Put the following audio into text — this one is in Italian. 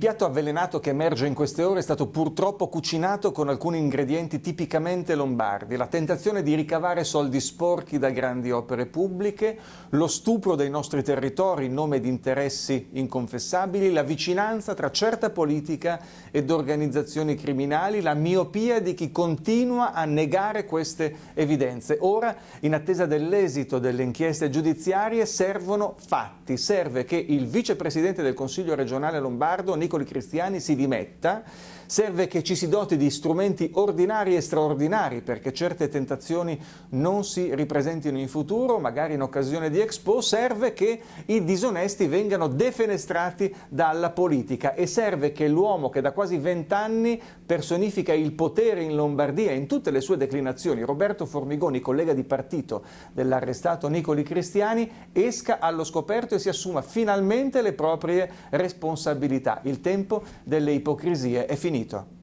piatto avvelenato che emerge in queste ore è stato purtroppo cucinato con alcuni ingredienti tipicamente lombardi, la tentazione di ricavare soldi sporchi da grandi opere pubbliche, lo stupro dei nostri territori in nome di interessi inconfessabili, la vicinanza tra certa politica ed organizzazioni criminali, la miopia di chi continua a negare queste evidenze. Ora, in attesa dell'esito delle inchieste giudiziarie, servono fatti, serve che il vicepresidente del Consiglio regionale lombardo, Nicola secoli cristiani si dimetta, serve che ci si doti di strumenti ordinari e straordinari perché certe tentazioni non si ripresentino in futuro, magari in occasione di Expo, serve che i disonesti vengano defenestrati dalla politica e serve che l'uomo che da quasi vent'anni personifica il potere in Lombardia in tutte le sue declinazioni, Roberto Formigoni, collega di partito dell'arrestato Nicoli Cristiani, esca allo scoperto e si assuma finalmente le proprie responsabilità. Il tempo delle ipocrisie è finito.